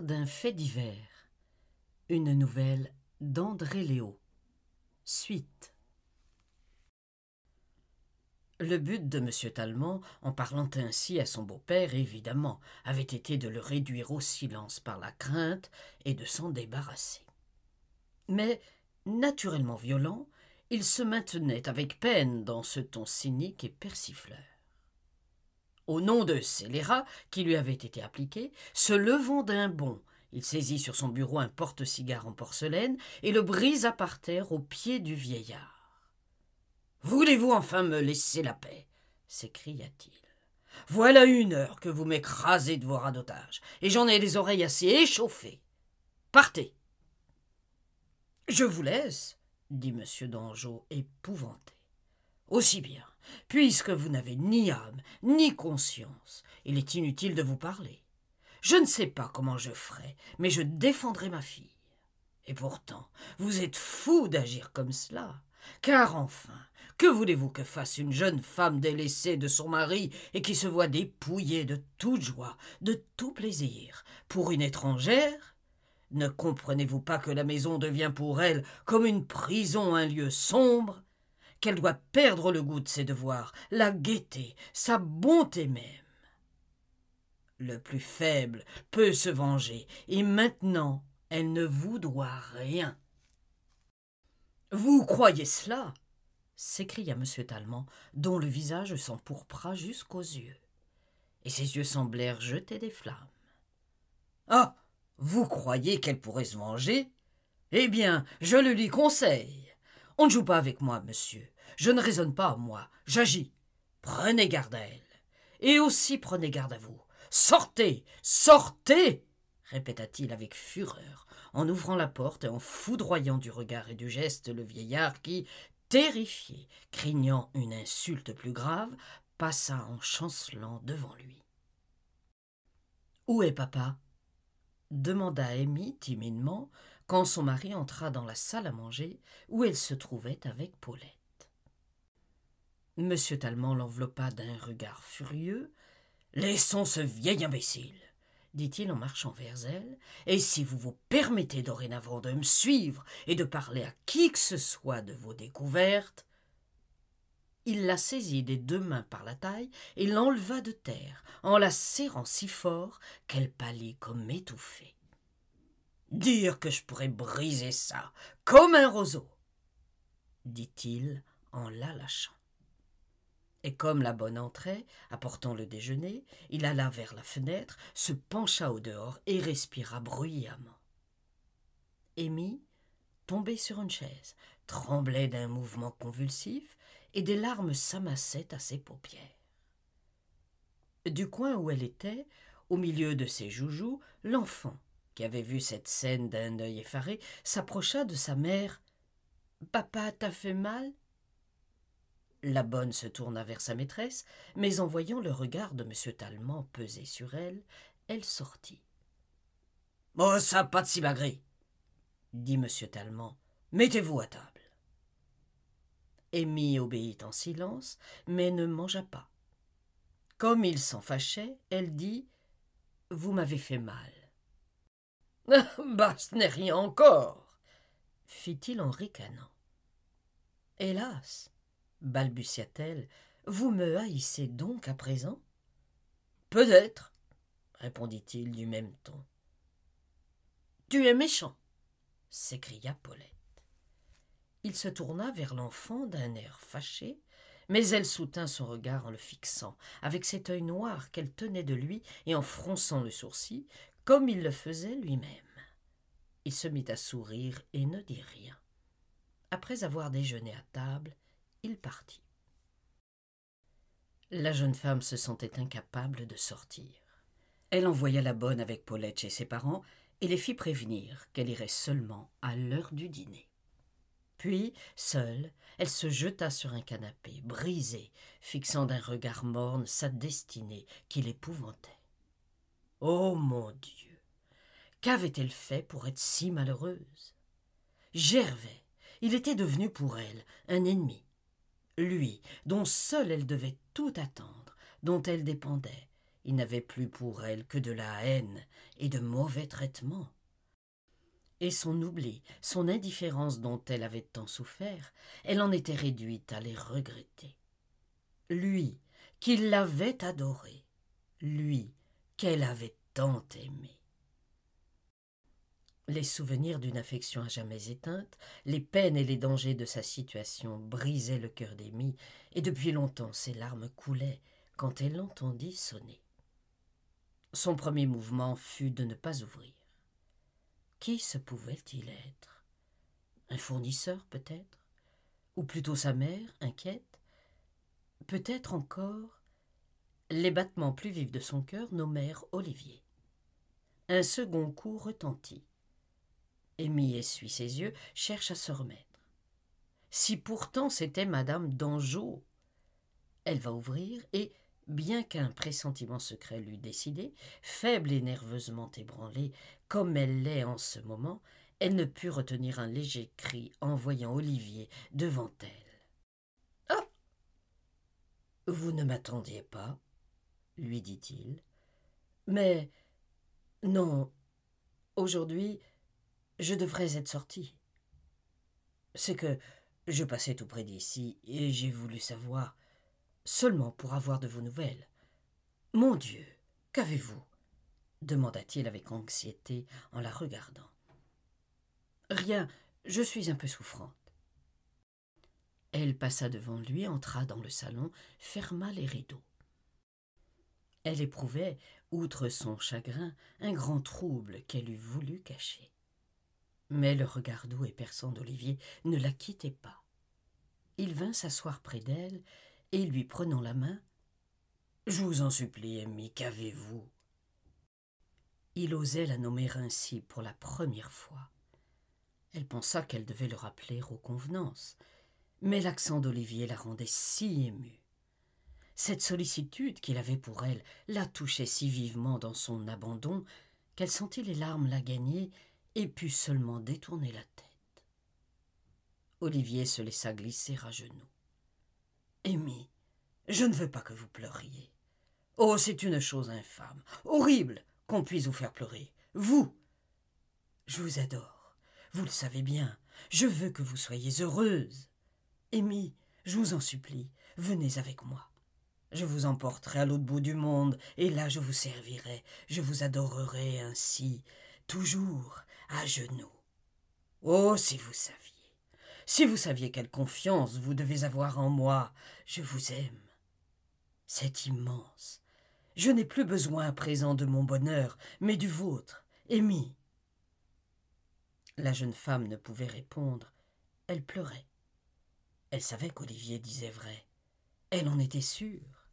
d'un fait divers. Une nouvelle d'André Léo. Suite. Le but de M. Tallemant, en parlant ainsi à son beau-père, évidemment, avait été de le réduire au silence par la crainte et de s'en débarrasser. Mais, naturellement violent, il se maintenait avec peine dans ce ton cynique et persifleur au nom de scélérat qui lui avait été appliqué, se levant d'un bond, il saisit sur son bureau un porte-cigare en porcelaine et le brisa par terre aux pieds du vieillard. Voulez-vous enfin me laisser la paix s'écria-t-il. Voilà une heure que vous m'écrasez de vos radotages, et j'en ai les oreilles assez échauffées. Partez. Je vous laisse, dit M. d'Anjou, épouvanté. Aussi bien. Puisque vous n'avez ni âme, ni conscience, il est inutile de vous parler. Je ne sais pas comment je ferai, mais je défendrai ma fille. Et pourtant, vous êtes fou d'agir comme cela. Car enfin, que voulez-vous que fasse une jeune femme délaissée de son mari et qui se voit dépouillée de toute joie, de tout plaisir, pour une étrangère Ne comprenez-vous pas que la maison devient pour elle comme une prison, un lieu sombre qu'elle doit perdre le goût de ses devoirs, la gaieté, sa bonté même. Le plus faible peut se venger, et maintenant elle ne vous doit rien. Vous croyez cela? s'écria M. Tallemant, dont le visage s'empourpra jusqu'aux yeux, et ses yeux semblèrent jeter des flammes. Ah vous croyez qu'elle pourrait se venger Eh bien, je le lui conseille. On ne joue pas avec moi, monsieur. Je ne raisonne pas, moi. J'agis. Prenez garde à elle. Et aussi prenez garde à vous. Sortez. Sortez. répéta t-il avec fureur, en ouvrant la porte et en foudroyant du regard et du geste le vieillard qui, terrifié, craignant une insulte plus grave, passa en chancelant devant lui. Où est papa? demanda Amy timidement, quand son mari entra dans la salle à manger où elle se trouvait avec Paulette. Monsieur Tallemant l'enveloppa d'un regard furieux. Laissons ce vieil imbécile, dit-il en marchant vers elle, et si vous vous permettez dorénavant de me suivre et de parler à qui que ce soit de vos découvertes. Il la saisit des deux mains par la taille et l'enleva de terre, en la serrant si fort qu'elle pâlit comme étouffée. Dire que je pourrais briser ça, comme un roseau dit-il en la lâchant. Et comme la bonne entrait, apportant le déjeuner, il alla vers la fenêtre, se pencha au dehors et respira bruyamment. Émy tombée sur une chaise, tremblait d'un mouvement convulsif et des larmes s'amassaient à ses paupières. Du coin où elle était, au milieu de ses joujoux, l'enfant, qui avait vu cette scène d'un œil effaré, s'approcha de sa mère. Papa t'a fait mal La bonne se tourna vers sa maîtresse, mais en voyant le regard de M. Tallemant peser sur elle, elle sortit. Oh, ça pas de si dit M. Tallemant. Mettez-vous à table. Émy obéit en silence, mais ne mangea pas. Comme il s'en fâchait, elle dit Vous m'avez fait mal. bah, ce n'est rien encore, fit-il en ricanant. Hélas, balbutia-t-elle, vous me haïssez donc à présent Peut-être, répondit-il du même ton. Tu es méchant, s'écria Paulette. Il se tourna vers l'enfant d'un air fâché, mais elle soutint son regard en le fixant, avec cet œil noir qu'elle tenait de lui et en fronçant le sourcil, comme il le faisait lui-même. Il se mit à sourire et ne dit rien. Après avoir déjeuné à table, il partit. La jeune femme se sentait incapable de sortir. Elle envoya la bonne avec Paulette chez ses parents et les fit prévenir qu'elle irait seulement à l'heure du dîner. Puis, seule, elle se jeta sur un canapé, brisé, fixant d'un regard morne sa destinée qui l'épouvantait. Oh mon Dieu Qu'avait-elle fait pour être si malheureuse Gervais, il était devenu pour elle un ennemi. Lui, dont seule elle devait tout attendre, dont elle dépendait, il n'avait plus pour elle que de la haine et de mauvais traitements. Et son oubli, son indifférence dont elle avait tant souffert, elle en était réduite à les regretter. Lui, qui l'avait adorée, lui, qu'elle avait tant aimé. Les souvenirs d'une affection à jamais éteinte, les peines et les dangers de sa situation brisaient le cœur d'Emmy, et depuis longtemps ses larmes coulaient quand elle l'entendit sonner. Son premier mouvement fut de ne pas ouvrir. Qui se pouvait-il être Un fournisseur peut-être Ou plutôt sa mère, inquiète Peut-être encore les battements plus vifs de son cœur nommèrent Olivier. Un second coup retentit. Amy essuie ses yeux, cherche à se remettre. Si pourtant c'était Madame d'Anjou Elle va ouvrir et, bien qu'un pressentiment secret l'eût décidé, faible et nerveusement ébranlée, comme elle l'est en ce moment, elle ne put retenir un léger cri en voyant Olivier devant elle. Ah Vous ne m'attendiez pas lui dit-il. Mais non, aujourd'hui, je devrais être sorti. C'est que je passais tout près d'ici et j'ai voulu savoir, seulement pour avoir de vos nouvelles. Mon Dieu, qu'avez-vous demanda-t-il avec anxiété en la regardant. Rien, je suis un peu souffrante. Elle passa devant lui, entra dans le salon, ferma les rideaux. Elle éprouvait, outre son chagrin, un grand trouble qu'elle eût voulu cacher. Mais le regard doux et perçant d'Olivier ne la quittait pas. Il vint s'asseoir près d'elle et, lui prenant la main, Je vous en supplie, Amy, qu'avez-vous Il osait la nommer ainsi pour la première fois. Elle pensa qu'elle devait le rappeler aux convenances, mais l'accent d'Olivier la rendait si émue cette sollicitude qu'il avait pour elle la touchait si vivement dans son abandon qu'elle sentit les larmes la gagner et put seulement détourner la tête. Olivier se laissa glisser à genoux. Amy, je ne veux pas que vous pleuriez. Oh, c'est une chose infâme, horrible, qu'on puisse vous faire pleurer. Vous Je vous adore. Vous le savez bien. Je veux que vous soyez heureuse. Amy, je vous en supplie, venez avec moi. Je vous emporterai à l'autre bout du monde, et là je vous servirai, je vous adorerai ainsi, toujours à genoux. Oh, si vous saviez, si vous saviez quelle confiance vous devez avoir en moi, je vous aime. C'est immense. Je n'ai plus besoin à présent de mon bonheur, mais du vôtre, Émy. La jeune femme ne pouvait répondre. Elle pleurait. Elle savait qu'Olivier disait vrai. Elle en était sûre.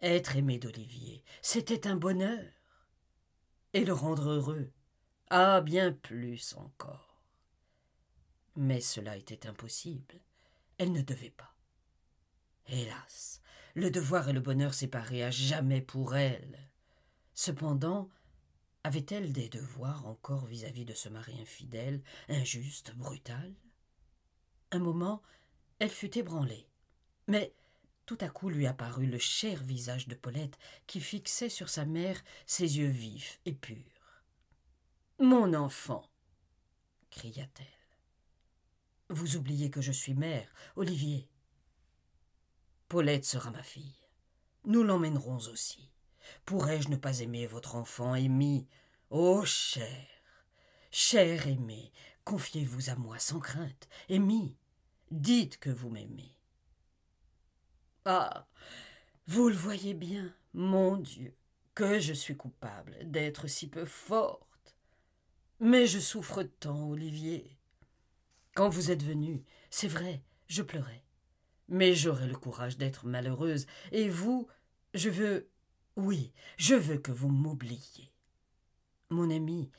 Être aimé d'Olivier, c'était un bonheur. Et le rendre heureux, ah, bien plus encore. Mais cela était impossible. Elle ne devait pas. Hélas, le devoir et le bonheur séparés à jamais pour elle. Cependant, avait-elle des devoirs encore vis à -vis de ce mari infidèle, injuste, brutal Un moment, elle fut ébranlée. Mais tout à coup lui apparut le cher visage de Paulette qui fixait sur sa mère ses yeux vifs et purs. Mon enfant cria-t-elle. Vous oubliez que je suis mère, Olivier. Paulette sera ma fille. Nous l'emmènerons aussi. Pourrais-je ne pas aimer votre enfant, Amy Oh, cher Cher aimé, confiez-vous à moi sans crainte. Amy, dites que vous m'aimez. Ah Vous le voyez bien, mon Dieu, que je suis coupable d'être si peu forte. Mais je souffre tant, Olivier. Quand vous êtes venu, c'est vrai, je pleurais. Mais j'aurai le courage d'être malheureuse, et vous, je veux. Oui, je veux que vous m'oubliez. Mon ami,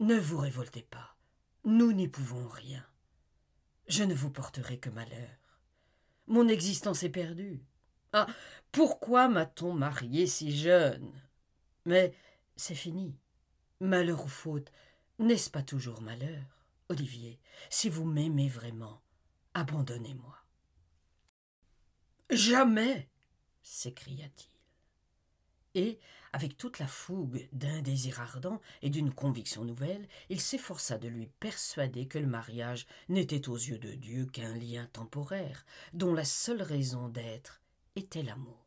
ne vous révoltez pas. Nous n'y pouvons rien. Je ne vous porterai que malheur. Mon existence est perdue. Ah. Pourquoi m'a t-on marié si jeune? Mais c'est fini. Malheur ou faute, n'est ce pas toujours malheur? Olivier, si vous m'aimez vraiment, abandonnez moi. Jamais. s'écria t-il et, avec toute la fougue d'un désir ardent et d'une conviction nouvelle, il s'efforça de lui persuader que le mariage n'était aux yeux de Dieu qu'un lien temporaire, dont la seule raison d'être était l'amour.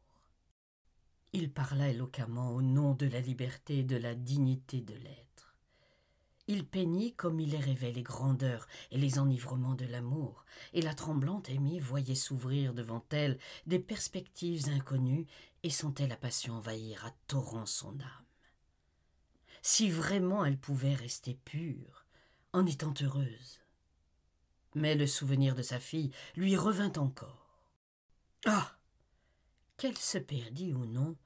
Il parla éloquemment au nom de la liberté et de la dignité de l'être il peignit comme il les rêvait les grandeurs et les enivrements de l'amour, et la tremblante Amy voyait s'ouvrir devant elle des perspectives inconnues et sentait la passion envahir à torrents son âme. Si vraiment elle pouvait rester pure, en étant heureuse. Mais le souvenir de sa fille lui revint encore. Ah Qu'elle se perdit ou non,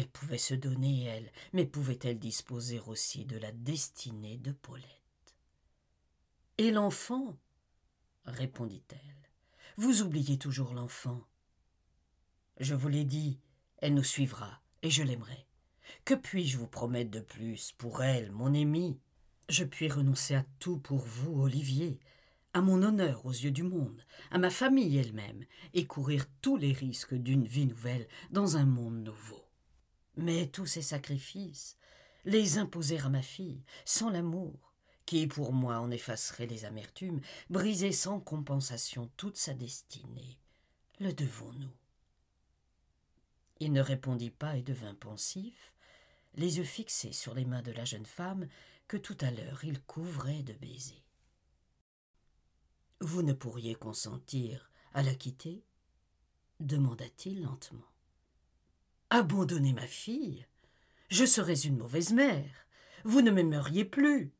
elle pouvait se donner, elle, mais pouvait-elle disposer aussi de la destinée de Paulette Et l'enfant répondit-elle. Vous oubliez toujours l'enfant. Je vous l'ai dit, elle nous suivra, et je l'aimerai. Que puis-je vous promettre de plus pour elle, mon ami Je puis renoncer à tout pour vous, Olivier, à mon honneur aux yeux du monde, à ma famille elle-même, et courir tous les risques d'une vie nouvelle dans un monde nouveau. Mais tous ces sacrifices, les imposer à ma fille, sans l'amour, qui pour moi en effacerait les amertumes, briser sans compensation toute sa destinée, le devons-nous Il ne répondit pas et devint pensif, les yeux fixés sur les mains de la jeune femme que tout à l'heure il couvrait de baisers. Vous ne pourriez consentir à la quitter demanda-t-il lentement. Abandonner ma fille Je serais une mauvaise mère. Vous ne m'aimeriez plus.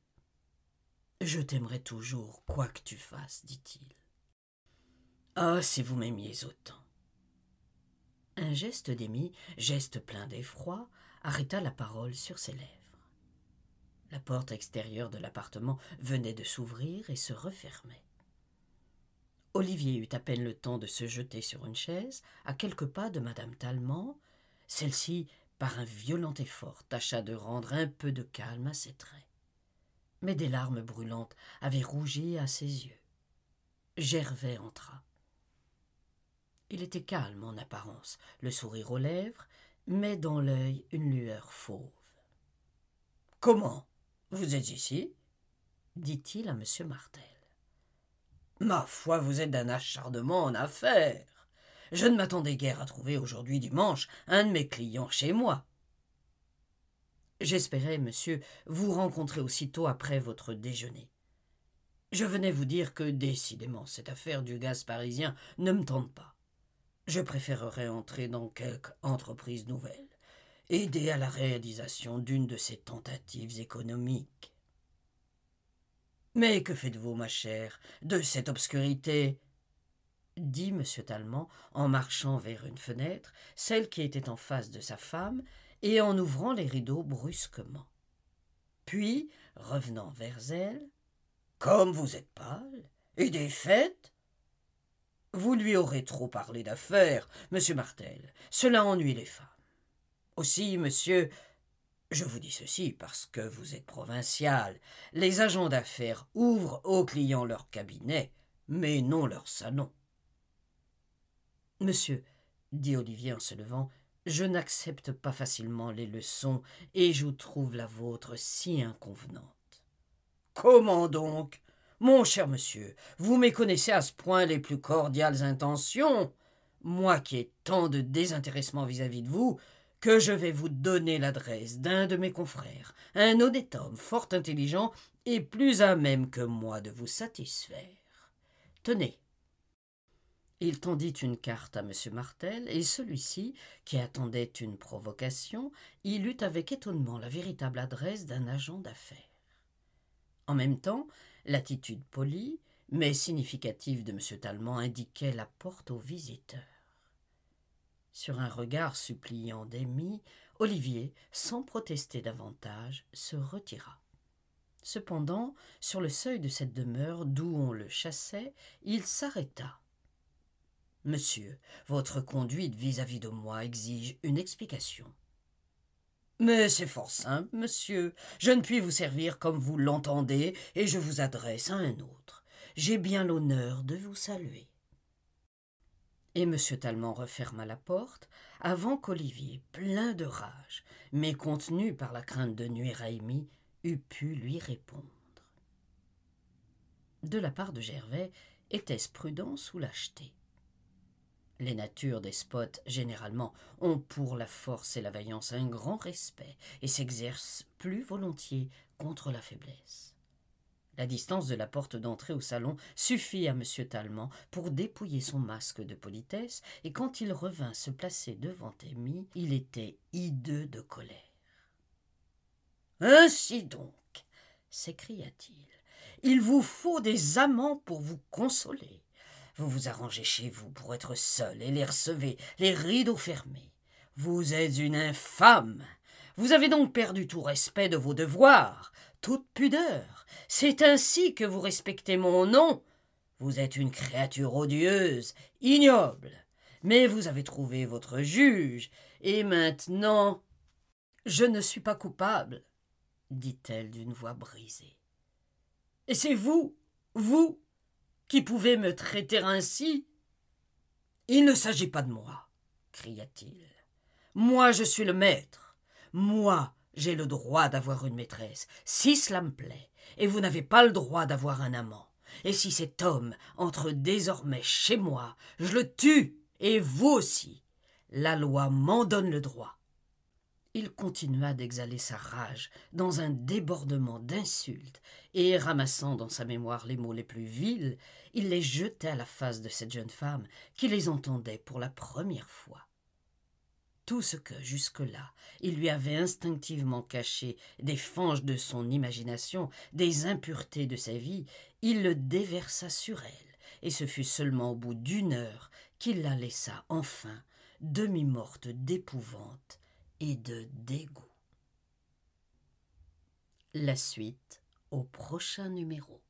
Je t'aimerai toujours, quoi que tu fasses, dit-il. Ah, si vous m'aimiez autant Un geste d'émis, geste plein d'effroi, arrêta la parole sur ses lèvres. La porte extérieure de l'appartement venait de s'ouvrir et se refermait. Olivier eut à peine le temps de se jeter sur une chaise, à quelques pas de Madame Tallemant, celle-ci, par un violent effort, tâcha de rendre un peu de calme à ses traits. Mais des larmes brûlantes avaient rougi à ses yeux. Gervais entra. Il était calme en apparence, le sourire aux lèvres, mais dans l'œil une lueur fauve. Comment Vous êtes ici dit-il à M. Martel. Ma foi, vous êtes d'un acharnement en affaires. Je ne m'attendais guère à trouver aujourd'hui dimanche un de mes clients chez moi. J'espérais, monsieur, vous rencontrer aussitôt après votre déjeuner. Je venais vous dire que, décidément, cette affaire du gaz parisien ne me tente pas. Je préférerais entrer dans quelque entreprise nouvelle, aider à la réalisation d'une de ces tentatives économiques. Mais que faites-vous, ma chère, de cette obscurité dit M. Talmant en marchant vers une fenêtre, celle qui était en face de sa femme, et en ouvrant les rideaux brusquement. Puis, revenant vers elle, Comme vous êtes pâle, et défaite. Vous lui aurez trop parlé d'affaires, monsieur Martel. Cela ennuie les femmes. Aussi, monsieur, je vous dis ceci parce que vous êtes provincial. Les agents d'affaires ouvrent aux clients leur cabinet, mais non leur salon. Monsieur, dit Olivier en se levant, je n'accepte pas facilement les leçons, et je trouve la vôtre si inconvenante. Comment donc? Mon cher monsieur, vous méconnaissez à ce point les plus cordiales intentions. Moi qui ai tant de désintéressement vis-à-vis -vis de vous, que je vais vous donner l'adresse d'un de mes confrères, un honnête homme fort intelligent et plus à même que moi de vous satisfaire. Tenez, il tendit une carte à M. Martel, et celui-ci, qui attendait une provocation, y lut avec étonnement la véritable adresse d'un agent d'affaires. En même temps, l'attitude polie, mais significative de M. Talmont indiquait la porte aux visiteurs. Sur un regard suppliant d'Amy, Olivier, sans protester davantage, se retira. Cependant, sur le seuil de cette demeure d'où on le chassait, il s'arrêta Monsieur, votre conduite vis-à-vis de moi exige une explication. Mais c'est fort simple, monsieur. Je ne puis vous servir comme vous l'entendez, et je vous adresse à un autre. J'ai bien l'honneur de vous saluer. Et M. Talmand referma la porte, avant qu'Olivier, plein de rage, mais contenu par la crainte de nuire à Amy, eût pu lui répondre. De la part de Gervais, était-ce prudence ou lâcheté les natures des spots, généralement, ont pour la force et la vaillance un grand respect et s'exercent plus volontiers contre la faiblesse. La distance de la porte d'entrée au salon suffit à M. Talmand pour dépouiller son masque de politesse, et quand il revint se placer devant Amy, il était hideux de colère. Ainsi donc, s'écria-t-il, il vous faut des amants pour vous consoler. Vous vous arrangez chez vous pour être seul et les recevez, les rideaux fermés. Vous êtes une infâme. Vous avez donc perdu tout respect de vos devoirs, toute pudeur. C'est ainsi que vous respectez mon nom. Vous êtes une créature odieuse, ignoble. Mais vous avez trouvé votre juge, et maintenant. Je ne suis pas coupable, dit-elle d'une voix brisée. Et c'est vous, vous, qui pouvait me traiter ainsi Il ne s'agit pas de moi, cria-t-il. Moi, je suis le maître. Moi, j'ai le droit d'avoir une maîtresse, si cela me plaît, et vous n'avez pas le droit d'avoir un amant. Et si cet homme entre désormais chez moi, je le tue, et vous aussi. La loi m'en donne le droit. Il continua d'exhaler sa rage dans un débordement d'insultes, et ramassant dans sa mémoire les mots les plus vils, il les jetait à la face de cette jeune femme qui les entendait pour la première fois. Tout ce que, jusque-là, il lui avait instinctivement caché, des fanges de son imagination, des impuretés de sa vie, il le déversa sur elle, et ce fut seulement au bout d'une heure qu'il la laissa enfin, demi-morte d'épouvante, et de dégoût. La suite au prochain numéro.